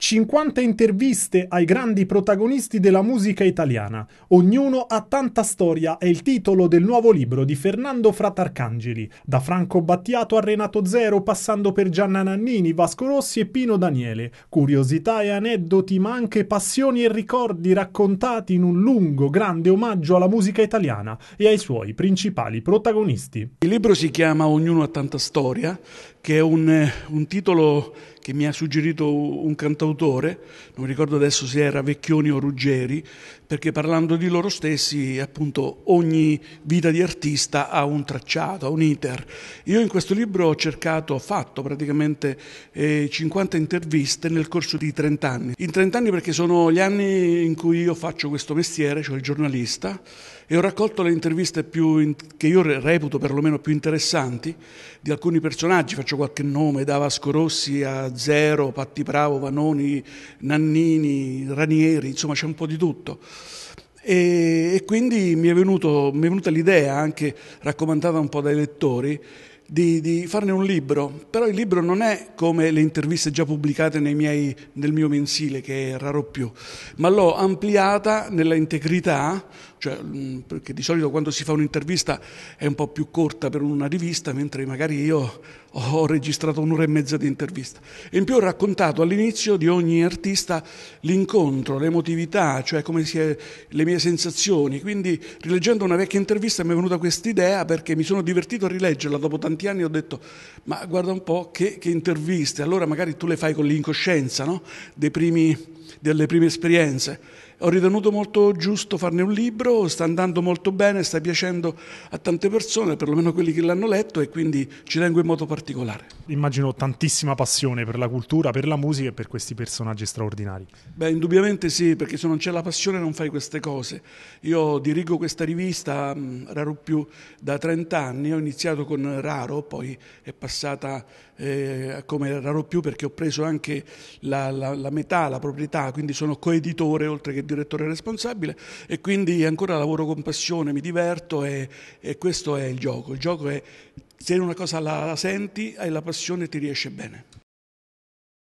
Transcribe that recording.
50 interviste ai grandi protagonisti della musica italiana. Ognuno ha tanta storia è il titolo del nuovo libro di Fernando Fratarcangeli, da Franco Battiato a Renato Zero, passando per Gianna Nannini, Vasco Rossi e Pino Daniele. Curiosità e aneddoti, ma anche passioni e ricordi raccontati in un lungo, grande omaggio alla musica italiana e ai suoi principali protagonisti. Il libro si chiama Ognuno ha tanta storia, che è un, eh, un titolo che mi ha suggerito un cantautore, non ricordo adesso se era Vecchioni o Ruggeri, perché parlando di loro stessi, appunto, ogni vita di artista ha un tracciato, ha un iter. Io in questo libro ho cercato, ho fatto praticamente eh, 50 interviste nel corso di 30 anni. In 30 anni perché sono gli anni in cui io faccio questo mestiere, cioè il giornalista, e ho raccolto le interviste più, che io reputo perlomeno più interessanti di alcuni personaggi, faccio qualche nome, da Vasco Rossi a Zero, Patti Bravo, Vanoni, Nannini, Ranieri, insomma c'è un po' di tutto. E, e quindi mi è, venuto, mi è venuta l'idea, anche raccomandata un po' dai lettori, di, di, farne un libro, però il libro non è come le interviste già pubblicate miei, nel mio mensile, che è raro più, ma l'ho ampliata nella integrità, cioè, mm, perché di solito quando si fa un'intervista è un po' più corta per una rivista, mentre magari io ho registrato un'ora e mezza di intervista. in più ho raccontato all'inizio di ogni artista l'incontro, l'emotività, cioè come si è, le mie sensazioni. Quindi rileggendo una vecchia intervista mi è venuta questa idea perché mi sono divertito a rileggerla. Dopo tanti anni ho detto, ma guarda un po' che, che interviste. Allora magari tu le fai con l'incoscienza no? primi, delle prime esperienze ho ritenuto molto giusto farne un libro, sta andando molto bene, sta piacendo a tante persone, perlomeno quelli che l'hanno letto e quindi ci tengo in modo particolare particolare. Immagino tantissima passione per la cultura, per la musica e per questi personaggi straordinari. Beh, indubbiamente sì, perché se non c'è la passione non fai queste cose. Io dirigo questa rivista mm, Raro più da 30 anni, ho iniziato con Raro, poi è passata eh, come Raro più perché ho preso anche la, la, la metà, la proprietà, quindi sono coeditore oltre che direttore responsabile e quindi ancora lavoro con passione, mi diverto e, e questo è il gioco. Il gioco è se una cosa la senti, hai la passione e ti riesce bene.